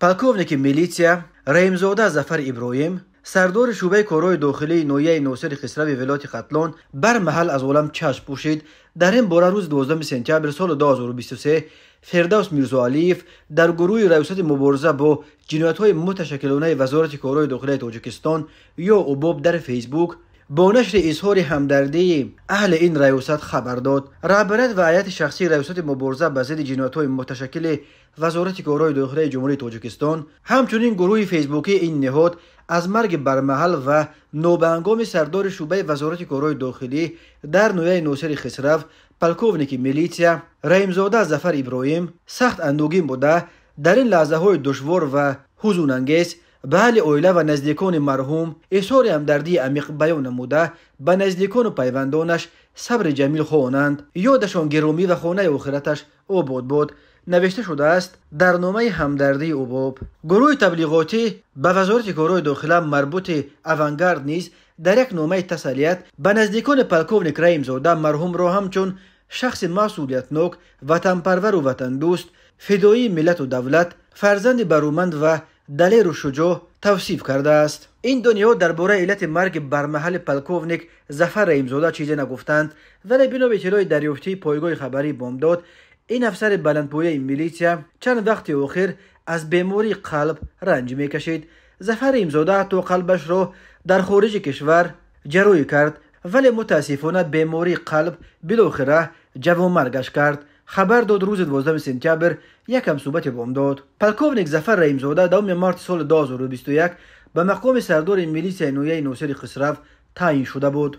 پاکوونکی ملیتیا ریمزودا زفر ابراهیم سردار شوبه کارای داخلی نویه نوسر خسروی ولایت قتلون بر محل از علم چش پوشید در این باره روز 12 سپتامبر سال 2023 فردوس میرزا در گروه رئاست مبارزه با جنایت های متشکلونه وزارت کارای داخلی تاجکستان یا اوباب در فیسبوک бо нашри изҳори ҳамдардии аҳли ин раёсат хабар дод раҳбарият ва ҳайати шахсии раёсати мубориза ба зидди ҷинояти муташаккили вазорати корҳои дохилаи ҷумҳурии тоҷикистон ҳамчунин гурӯҳи фейсбукии ин ниҳод аз марги бармаҳал ва нобаҳангоми сардори шӯъбаи вазорати корҳои дохилӣ дар ноҳияи носири хисрав полковники милисия раҳимзода зафар иброҳим сахт андӯгин буда дар ин лаҳзаҳои душвор ва ҳузунангез به حال و نزدیکان مرحوم هم دردی عمیق بیان نموده به نزدیکان و پیوندانش صبر جمیل خوانند یادشان گرومی و خانه آخرتش آباد بود نوشته شده است در نامه همدردی اوباب گروه تبلیغاتی به وزارت کارهای داخله مربوط اوانگارد نیز در یک نامه تسلیت به نزدیکان پلکوونیک کریم زاده مرحوم را همچون شخص مسئولیتناک پرور و وطن دوست فدایی ملت و دولت فرزند برومند و دلیر و شجاع توصیف کرده است این دنیا در علت مرگ بر محل پلکوونیک ظفر امزودا چیزی نگفتند ولی بنا به دریافتی پایگاه خبری بامداد داد این افسر این میلیسیا چند وقت اخیر از بیماری قلب رنج میکشید ظفر امزودا تو قلبش رو در خارج کشور جروی کرد ولی متاسفانه بیماری قلب بالاخره جوان مرگش کرد хабар дод рӯзи 12 сентябр якам сӯҳбате бомдод полковник зафар раимзода 2 марти соли 2021 ба мақоми сардори милисияи ноҳияи носири қисрав таъин шуда буд